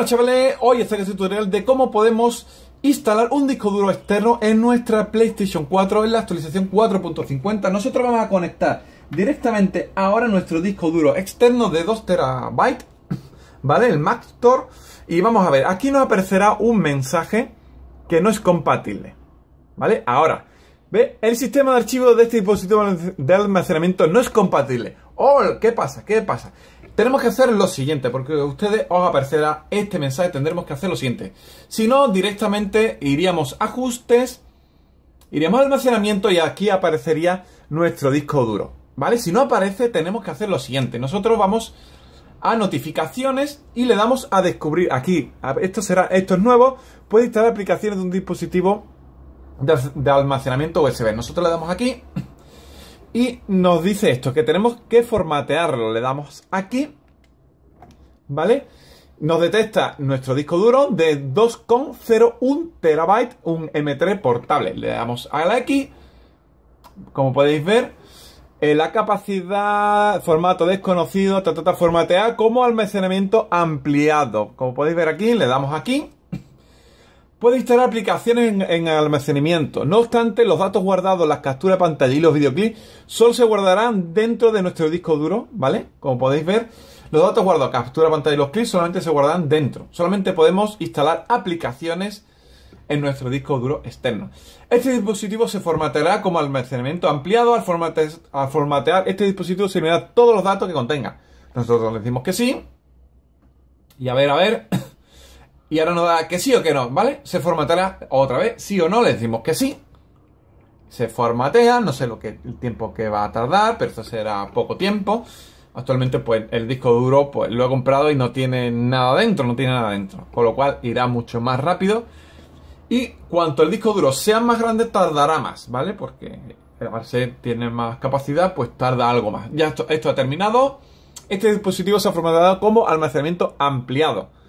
hola chavales, hoy está este tutorial de cómo podemos instalar un disco duro externo en nuestra PlayStation 4 en la actualización 4.50. Nosotros vamos a conectar directamente ahora nuestro disco duro externo de 2 terabytes ¿vale? El Maxtor. Y vamos a ver, aquí nos aparecerá un mensaje que no es compatible, ¿vale? Ahora, ve, el sistema de archivos de este dispositivo de almacenamiento no es compatible. ¡Oh! ¿Qué pasa? ¿Qué pasa? Tenemos que hacer lo siguiente, porque a ustedes os aparecerá este mensaje, tendremos que hacer lo siguiente. Si no, directamente iríamos a ajustes, iríamos a almacenamiento y aquí aparecería nuestro disco duro. ¿Vale? Si no aparece, tenemos que hacer lo siguiente. Nosotros vamos a notificaciones y le damos a descubrir aquí. Esto será, esto es nuevo. Puede instalar aplicaciones de un dispositivo de almacenamiento USB. Nosotros le damos aquí y nos dice esto, que tenemos que formatearlo. Le damos aquí. ¿Vale? Nos detecta nuestro disco duro de 2,01 terabyte, un M3 portable. Le damos a la X. Como podéis ver, eh, la capacidad, formato desconocido, trata de como almacenamiento ampliado. Como podéis ver aquí, le damos aquí. Puede instalar aplicaciones en, almacenamiento. No obstante, los datos guardados, las capturas de pantalla y los videoclips solo se guardarán dentro de nuestro disco duro, ¿vale? Como podéis ver, los datos guardados, captura de pantalla y los clips solamente se guardarán dentro. Solamente podemos instalar aplicaciones en nuestro disco duro externo. Este dispositivo se formateará como almacenamiento ampliado. Al, formatear este dispositivo se dará todos los datos que contenga. Nosotros le decimos que sí. Y a ver, a ver y ahora nos da que sí o que no, ¿vale? Se formatea otra vez, sí o no, le decimos que sí. Se formatea, no sé lo que el tiempo que va a tardar, pero esto será poco tiempo. Actualmente, pues, el disco duro, pues, lo he comprado y no tiene nada dentro, no tiene nada dentro. Con lo cual, irá mucho más rápido. Y cuanto el disco duro sea más grande, tardará más, ¿vale? Porque el ser tiene más capacidad, pues tarda algo más. Ya esto, ha terminado. Este dispositivo se ha formateado como almacenamiento ampliado.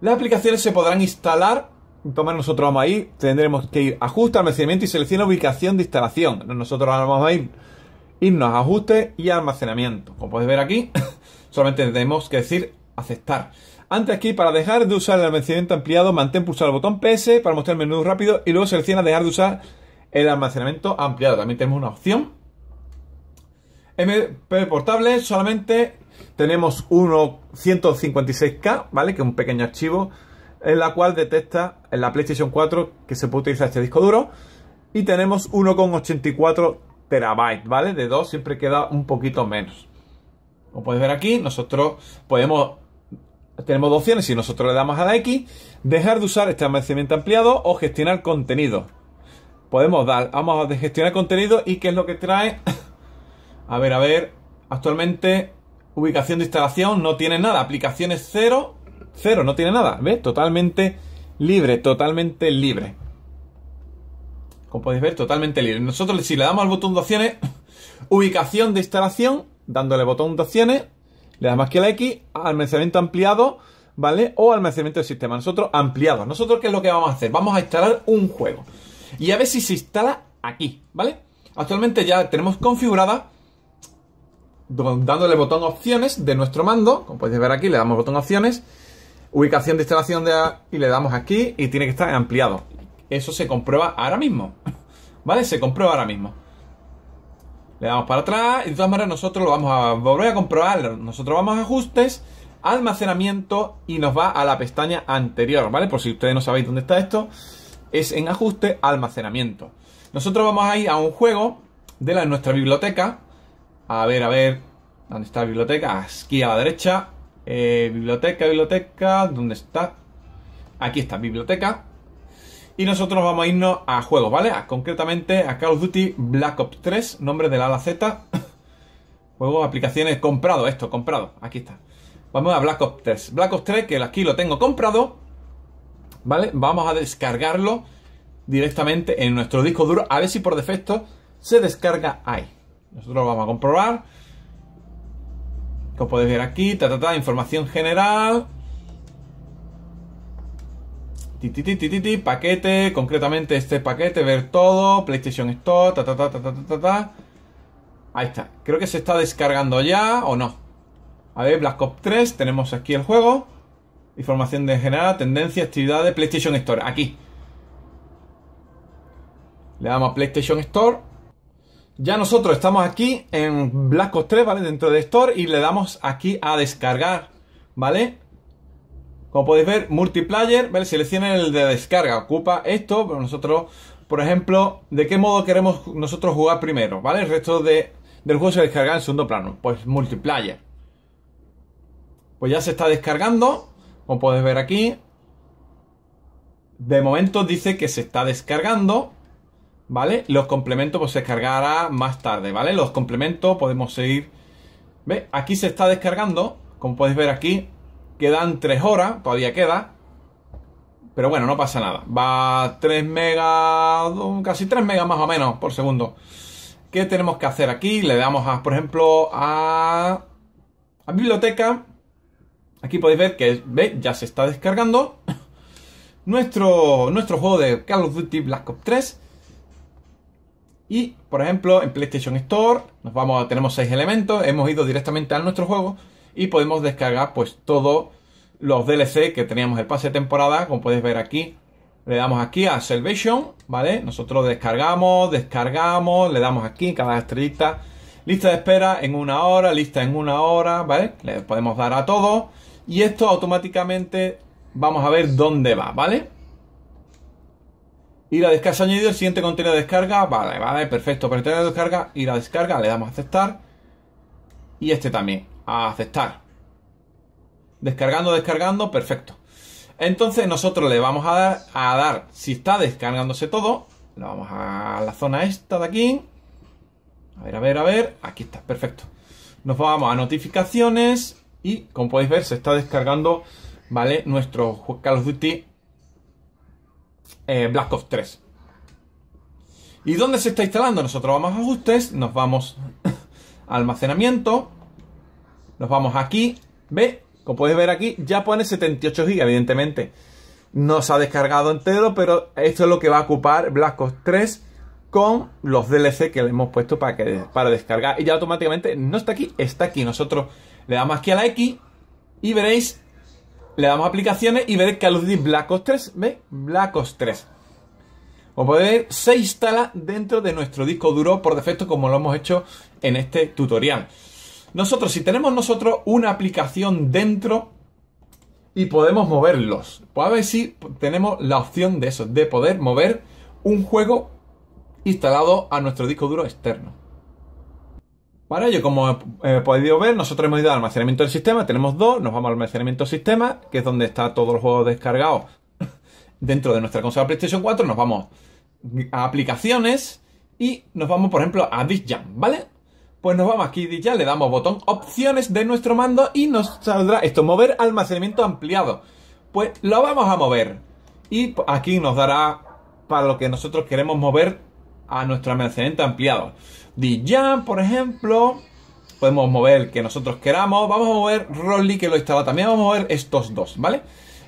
Las aplicaciones se podrán instalar. Entonces nosotros vamos ahí, tendremos que ir a ajuste almacenamiento y selecciona ubicación de instalación. Nosotros vamos a ir, irnos a ajuste y almacenamiento. Como podéis ver aquí, solamente tenemos que decir aceptar. Antes aquí, para dejar de usar el almacenamiento ampliado, mantén pulsado el botón PS para mostrar el menú rápido y luego selecciona dejar de usar el almacenamiento ampliado. También tenemos una opción. MP portable solamente tenemos uno 156K, ¿vale? Que es un pequeño archivo en la cual detecta en la PlayStation 4 que se puede utilizar este disco duro. Y tenemos 1,84 terabytes, ¿vale? De 2 siempre queda un poquito menos. Como podéis ver aquí, nosotros podemos... Tenemos dos opciones, si nosotros le damos a la X, dejar de usar este almacenamiento ampliado o gestionar contenido. Podemos dar, vamos a gestionar contenido y qué es lo que trae. A ver, a ver, actualmente Ubicación de instalación, no tiene nada. Aplicaciones cero, cero, no tiene nada. ¿Ves? Totalmente libre, totalmente libre. Como podéis ver, totalmente libre. Nosotros si le damos al botón de opciones, ubicación de instalación, dándole botón de opciones, le damos aquí que la X, almacenamiento ampliado, ¿vale? O almacenamiento del sistema. Nosotros ampliado. Nosotros qué es lo que vamos a hacer? Vamos a instalar un juego. Y a ver si se instala aquí, ¿vale? Actualmente ya tenemos configurada dándole botón opciones de nuestro mando, como podéis ver aquí, le damos botón opciones, ubicación de instalación de, y le damos aquí y tiene que estar ampliado. Eso se comprueba ahora mismo, ¿vale? Se comprueba ahora mismo. Le damos para atrás y de todas maneras nosotros lo vamos a volver a comprobar. Nosotros vamos a ajustes, almacenamiento y nos va a la pestaña anterior, ¿vale? Por si ustedes no sabéis dónde está esto, es en ajuste, almacenamiento. Nosotros vamos a ir a un juego de nuestra biblioteca a ver, a ver. ¿Dónde está la biblioteca? Aquí a la derecha. Eh, biblioteca, biblioteca. ¿Dónde está? Aquí está, biblioteca. Y nosotros vamos a irnos a juegos, ¿vale? concretamente a Call of Duty Black Ops 3, nombre la ala Z. Juegos, aplicaciones, comprado, esto, comprado. Aquí está. Vamos a Black Ops 3. Black Ops 3, que aquí lo tengo comprado. ¿Vale? Vamos a descargarlo directamente en nuestro disco duro. A ver si por defecto se descarga ahí. Nosotros lo vamos a comprobar. Como podéis ver aquí, ta, ta, información general. paquete, concretamente este paquete, ver todo, PlayStation Store, ta, ta, ta, ta, ta, Ahí está. Creo que se está descargando ya, o no. A ver, Black Ops 3, tenemos aquí el juego. Información general, tendencia, actividad de PlayStation Store. Aquí. Le damos a PlayStation Store. Ya nosotros estamos aquí en Black Ops 3, ¿vale? Dentro de Store y le damos aquí a descargar, ¿vale? Como podéis ver, multiplayer, ¿vale? Selecciona el de descarga, ocupa esto, pero nosotros, por ejemplo, ¿de qué modo queremos nosotros jugar primero, ¿vale? El resto de, del juego se descarga en segundo plano, pues multiplayer. Pues ya se está descargando, como podéis ver aquí. De momento dice que se está descargando. ¿vale? Los complementos pues se descargará más tarde, ¿vale? Los complementos podemos seguir... ve Aquí se está descargando, como podéis ver aquí, quedan 3 horas, todavía queda. Pero bueno, no pasa nada. Va 3 megas, casi 3 megas más o menos por segundo. ¿Qué tenemos que hacer aquí? Le damos, a, por ejemplo, a, a biblioteca. Aquí podéis ver que ve ya se está descargando nuestro, nuestro juego de Call of Duty Black Ops 3. Y, por ejemplo, en PlayStation Store nos vamos a, tenemos seis elementos, hemos ido directamente a nuestro juego y podemos descargar pues todos los DLC que teníamos el pase de temporada, como podéis ver aquí. Le damos aquí a Salvation, ¿vale? Nosotros descargamos, descargamos, le damos aquí cada estrellita. Lista de espera en una hora, lista en una hora, ¿vale? Le podemos dar a todo. Y esto automáticamente vamos a ver dónde va, ¿vale? Y la descarga añadido, el siguiente contenido de descarga. Vale, vale, perfecto. Pero de descarga, y la descarga, le damos a aceptar. Y este también, a aceptar. Descargando, descargando, perfecto. Entonces nosotros le vamos a dar, a dar, si está descargándose todo, le vamos a la zona esta de aquí. A ver, a ver, a ver, aquí está, perfecto. Nos vamos a notificaciones y como podéis ver se está descargando, ¿vale? Nuestro Call of Duty eh, Black Ops 3. ¿Y dónde se está instalando? Nosotros vamos a ajustes, nos vamos a almacenamiento, nos vamos aquí, ve, como podéis ver aquí, ya pone 78 GB, evidentemente. No se ha descargado entero, pero esto es lo que va a ocupar Black Ops 3 con los DLC que le hemos puesto para, para descargar. Y ya automáticamente no está aquí, está aquí. Nosotros le damos aquí a la X y veréis le damos aplicaciones y veréis que aludís Duty Black Ops 3, ¿veis? Black Ops 3. Como podéis ver, se instala dentro de nuestro disco duro por defecto como lo hemos hecho en este tutorial. Nosotros, si tenemos nosotros una aplicación dentro y podemos moverlos, pues a ver si tenemos la opción de eso, de poder mover un juego instalado a nuestro disco duro externo. Para ello, como he podido ver, nosotros hemos ido al almacenamiento del sistema, tenemos dos, nos vamos al almacenamiento del sistema, que es donde está todo el juego descargado dentro de nuestra consola PlayStation 4, nos vamos a aplicaciones y nos vamos, por ejemplo, a Jam, ¿vale? Pues nos vamos aquí ya le damos botón opciones de nuestro mando y nos saldrá esto, mover almacenamiento ampliado. Pues lo vamos a mover. Y aquí nos dará para lo que nosotros queremos mover a nuestro almacenamiento ampliado. DJAM, por ejemplo, podemos mover que nosotros queramos. Vamos a mover Rolly, que lo instala también. Vamos a mover estos dos, ¿vale?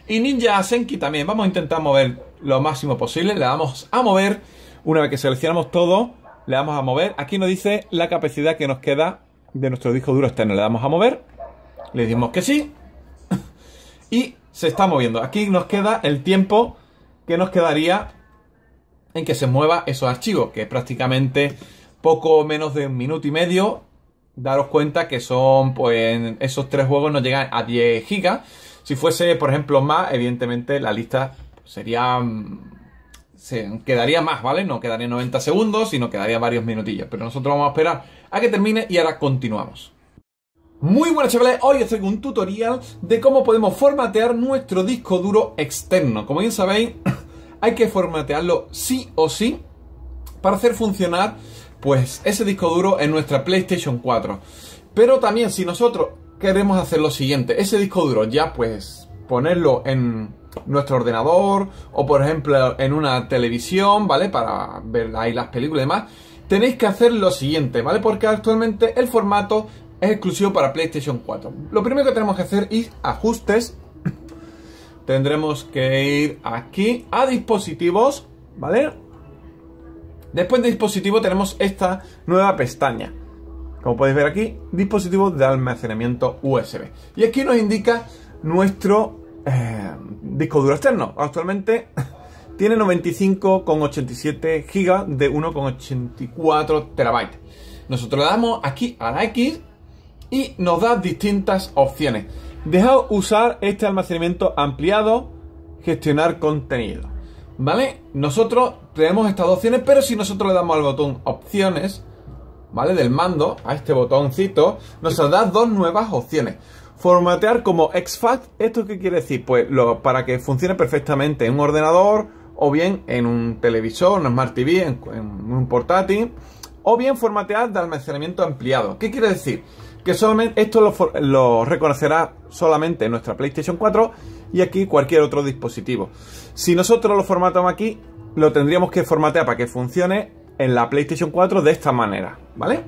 Y Ninja Senki también. Vamos a intentar mover lo máximo posible. Le damos a mover. Una vez que seleccionamos todo, le damos a mover. Aquí nos dice la capacidad que nos queda de nuestro disco duro externo. Le damos a mover. Le decimos que sí. y se está moviendo. Aquí nos queda el tiempo que nos quedaría en que se mueva esos archivos, que es prácticamente poco menos de un minuto y medio. Daros cuenta que son, pues, esos tres juegos no llegan a 10 gigas. Si fuese, por ejemplo, más, evidentemente la lista sería... Mm, se quedaría más, ¿vale? No quedaría 90 segundos, sino quedaría varios minutillos. Pero nosotros vamos a esperar a que termine y ahora continuamos. Muy buenas chavales, hoy os traigo un tutorial de cómo podemos formatear nuestro disco duro externo. Como bien sabéis, hay que formatearlo sí o sí para hacer funcionar pues ese disco duro en nuestra PlayStation 4. Pero también si nosotros queremos hacer lo siguiente, ese disco duro ya pues ponerlo en nuestro ordenador o por ejemplo en una televisión, ¿vale? Para ver ahí las películas y demás, tenéis que hacer lo siguiente, ¿vale? Porque actualmente el formato es exclusivo para PlayStation 4. Lo primero que tenemos que hacer es ajustes tendremos que ir aquí a dispositivos, ¿vale? Después de dispositivo tenemos esta nueva pestaña. Como podéis ver aquí, dispositivos de almacenamiento USB. Y aquí nos indica nuestro eh, disco duro externo. Actualmente tiene 95,87 GB de 1,84 TB. Nosotros le damos aquí a la X y nos da distintas opciones deja usar este almacenamiento ampliado, gestionar contenido. ¿Vale? Nosotros tenemos estas opciones, pero si nosotros le damos al botón opciones, ¿vale? Del mando, a este botoncito, nos saldrá dos nuevas opciones. Formatear como exFAT, ¿esto qué quiere decir? Pues para que funcione perfectamente en un ordenador, o bien en un televisor, en un Smart TV, en, en un portátil, o bien formatear de almacenamiento ampliado. ¿Qué quiere decir? que solamente esto lo, reconocerá solamente nuestra PlayStation 4 y aquí cualquier otro dispositivo. Si nosotros lo formatamos aquí, lo tendríamos que formatear para que funcione en la PlayStation 4 de esta manera, ¿vale?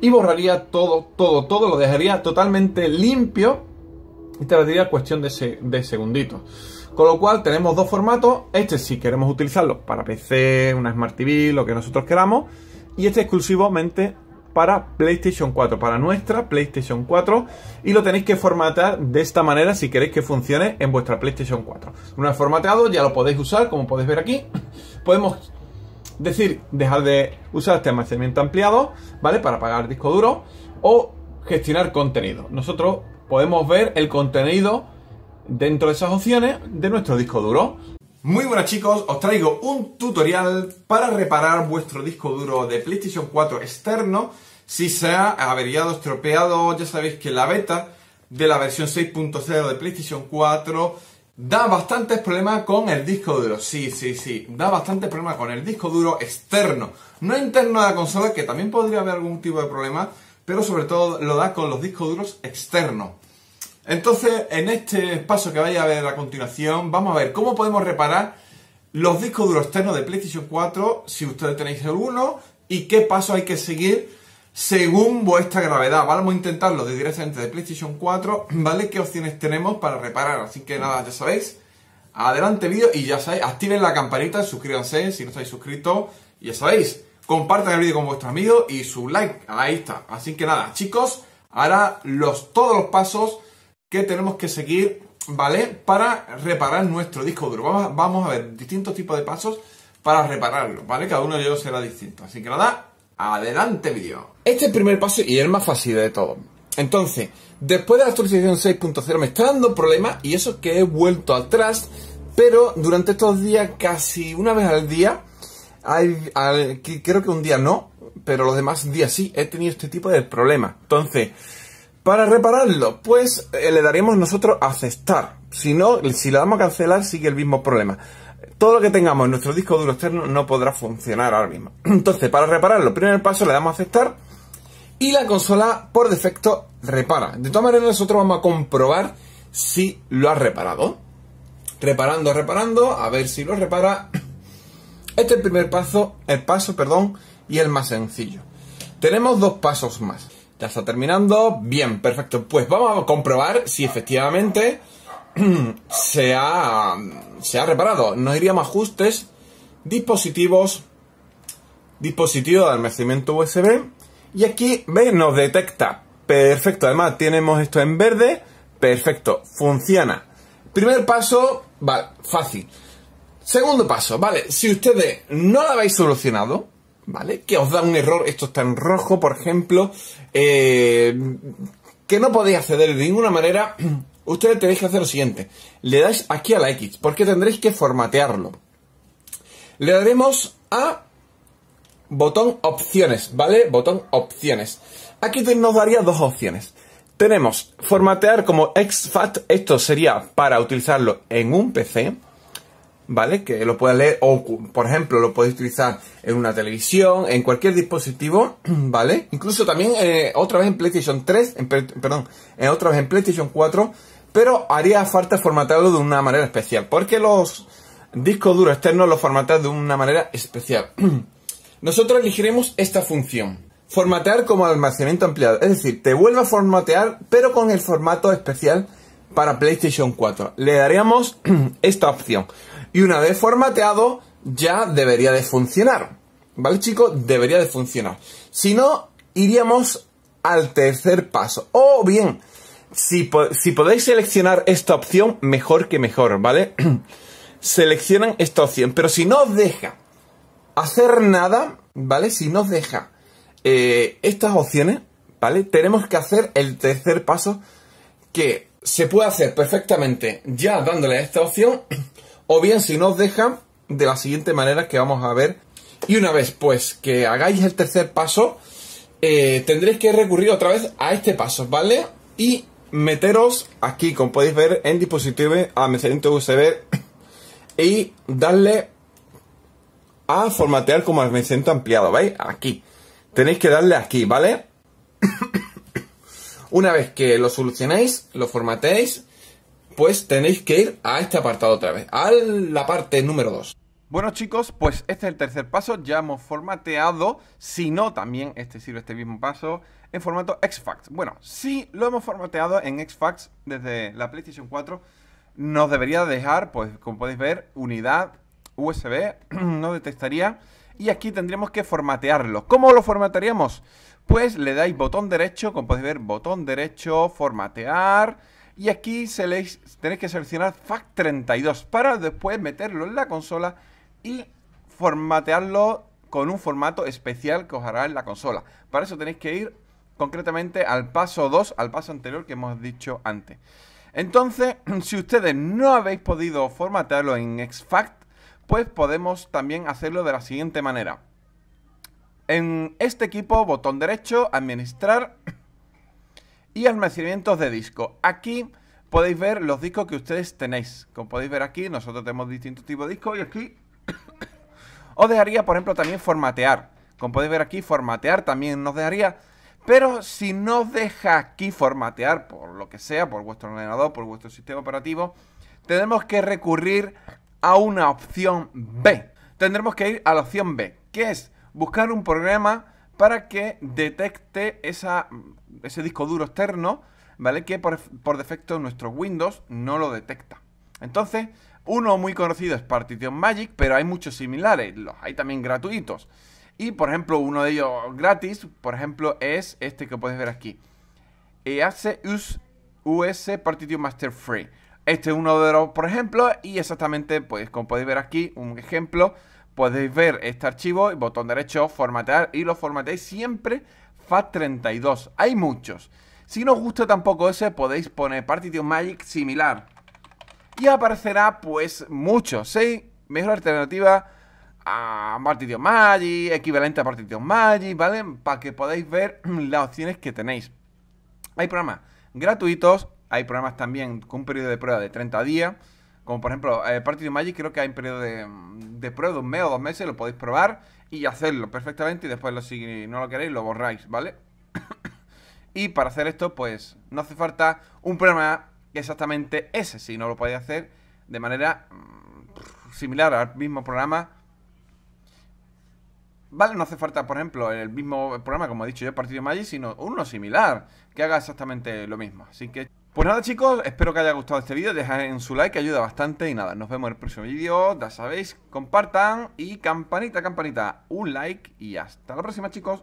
Y borraría todo, todo, todo, lo dejaría totalmente limpio y te diría cuestión de, segundito. de segunditos. Con lo cual tenemos dos formatos, este si queremos utilizarlo para PC, una Smart TV, lo que nosotros queramos, y este exclusivamente para PlayStation 4, para nuestra PlayStation 4 y lo tenéis que formatar de esta manera si queréis que funcione en vuestra PlayStation 4. Una vez formateado ya lo podéis usar, como podéis ver aquí. Podemos decir dejar de usar este almacenamiento ampliado, ¿vale? Para pagar disco duro o gestionar contenido. Nosotros podemos ver el contenido dentro de esas opciones de nuestro disco duro. Muy buenas chicos, os traigo un tutorial para reparar vuestro disco duro de PlayStation 4 externo si se ha averiado, estropeado, ya sabéis que la beta de la versión 6.0 de PlayStation 4 da bastantes problemas con el disco duro, sí, sí, sí, da bastantes problemas con el disco duro externo, no interno de la consola que también podría haber algún tipo de problema, pero sobre todo lo da con los discos duros externos. Entonces, en este paso que vais a ver a continuación, vamos a ver cómo podemos reparar los discos duros externos de PlayStation 4, si ustedes tenéis alguno, y qué pasos hay que seguir según vuestra gravedad. Vamos a intentarlo de directamente de PlayStation 4, ¿vale? ¿Qué opciones tenemos para reparar? Así que nada, ya sabéis. Adelante vídeo y ya sabéis, activen la campanita, suscríbanse si no estáis suscritos, ya sabéis. Compartan el vídeo con vuestros amigos y su like, ahí está. Así que nada, chicos, ahora los, todos los pasos que tenemos que seguir, ¿vale? Para reparar nuestro disco duro. Vamos, a ver distintos tipos de pasos para repararlo, ¿vale? Cada uno de ellos será distinto. Así que nada, adelante vídeo. Este es el primer paso y el más fácil de todo. Entonces, después de la actualización 6.0 me está dando problemas y eso es que he vuelto atrás, pero durante estos días, casi una vez al día, hay, creo que un día no, pero los demás días sí, he tenido este tipo de problemas. Entonces, para repararlo? Pues eh, le daremos nosotros a aceptar. Si no, si le damos a cancelar, sigue el mismo problema. Todo lo que tengamos en nuestro disco duro externo no podrá funcionar ahora mismo. Entonces, para repararlo, primer paso le damos a aceptar y la consola por defecto repara. De todas maneras, nosotros vamos a comprobar si lo ha reparado. Reparando, reparando, a ver si lo repara. Este es el primer paso, el paso, perdón, y el más sencillo. Tenemos dos pasos más. Ya está terminando. Bien, perfecto. Pues vamos a comprobar si efectivamente se ha, se ha reparado. Nos iríamos ajustes, dispositivos, dispositivo de almacenamiento USB. Y aquí, ¿veis? Nos detecta. Perfecto. Además, tenemos esto en verde. Perfecto. Funciona. Primer paso, vale, fácil. Segundo paso, vale, si ustedes no lo habéis solucionado, ¿vale? Que os da un error, esto está en rojo, por ejemplo, eh, que no podéis acceder de ninguna manera, ustedes tenéis que hacer lo siguiente, le dais aquí a la X, porque tendréis que formatearlo. Le daremos a botón opciones, ¿vale? Botón opciones. Aquí nos daría dos opciones. Tenemos formatear como exFAT, esto sería para utilizarlo en un PC, ¿vale? Que lo pueda leer o, por ejemplo, lo podéis utilizar en una televisión, en cualquier dispositivo, ¿vale? Incluso también eh, otra vez en PlayStation 3, perdón, en eh, otra vez en PlayStation 4, pero haría falta formatearlo de una manera especial, porque los discos duros externos los formatean de una manera especial. Nosotros elegiremos esta función. Formatear como almacenamiento ampliado. Es decir, te vuelve a formatear, pero con el formato especial para PlayStation 4. Le daríamos esta opción. Y una vez formateado, ya debería de funcionar. ¿Vale, chicos? Debería de funcionar. Si no, iríamos al tercer paso. O bien, si, podéis seleccionar esta opción, mejor que mejor, ¿vale? Seleccionan esta opción. Pero si no os deja hacer nada, ¿vale? Si no os deja eh, estas opciones, ¿vale? Tenemos que hacer el tercer paso que se puede hacer perfectamente ya dándole a esta opción o bien si nos deja, de la siguiente manera que vamos a ver. Y una vez pues que hagáis el tercer paso, eh, tendréis que recurrir otra vez a este paso, ¿vale? Y meteros aquí, como podéis ver, en dispositivo almacenamiento USB y darle a formatear como almacenamiento ampliado, ¿veis? Aquí. Tenéis que darle aquí, ¿vale? Una vez que lo solucionéis, lo formateéis, pues tenéis que ir a este apartado otra vez, a la parte número 2. Bueno chicos, pues este es el tercer paso, ya hemos formateado, si no también este sirve este mismo paso en formato XFAX. Bueno, si lo hemos formateado en XFAX desde la PlayStation 4, nos debería dejar, pues como podéis ver, unidad USB, no detectaría, y aquí tendríamos que formatearlo. ¿Cómo lo formatearíamos? Pues le dais botón derecho, como podéis ver, botón derecho, formatear y aquí tenéis que seleccionar fact 32 para después meterlo en la consola y formatearlo con un formato especial que os hará en la consola. Para eso tenéis que ir concretamente al paso 2, al paso anterior que hemos dicho antes. Entonces, si ustedes no habéis podido formatearlo en XFACT, pues podemos también hacerlo de la siguiente manera. En este equipo, botón derecho, administrar y almacenamientos de disco. Aquí podéis ver los discos que ustedes tenéis. Como podéis ver aquí, nosotros tenemos distintos tipos de discos y aquí os dejaría, por ejemplo, también formatear. Como podéis ver aquí, formatear también nos dejaría. Pero si no os deja aquí formatear, por lo que sea, por vuestro ordenador, por vuestro sistema operativo, tenemos que recurrir a una opción B. Tendremos que ir a la opción B, que es buscar un programa para que detecte ese disco duro externo, ¿vale? Que por, defecto nuestro Windows no lo detecta. Entonces, uno muy conocido es Partition Magic, pero hay muchos similares, los hay también gratuitos. Y por ejemplo, uno de ellos gratis, por ejemplo, es este que puedes ver aquí. EAC US Partition Master Free. Este es uno de los, por ejemplo, y exactamente, pues como podéis ver aquí, un ejemplo podéis ver este archivo, botón derecho, formatear y lo formateáis siempre FAT32. Hay muchos. Si no os gusta tampoco ese, podéis poner Partition Magic similar. Y aparecerá pues muchos, ¿sí? Mejor alternativa a Partition Magic, equivalente a Partition Magic, ¿vale? Para que podáis ver las opciones que tenéis. Hay programas gratuitos, hay programas también con un periodo de prueba de 30 días como por ejemplo, Partido eh, Partido Magic creo que hay un periodo de, prueba de un mes o dos meses, lo podéis probar y hacerlo perfectamente y después si no lo queréis lo borráis, ¿vale? y para hacer esto pues no hace falta un programa exactamente ese, si no lo podéis hacer de manera mm, similar al mismo programa. Vale, no hace falta, por ejemplo, el mismo programa, como he dicho yo, Partido Magic, sino uno similar, que haga exactamente lo mismo. Así que pues nada chicos, espero que haya gustado este vídeo, Dejen en su like que ayuda bastante y nada, nos vemos en el próximo vídeo, ya sabéis, compartan y campanita, campanita, un like y hasta la próxima chicos.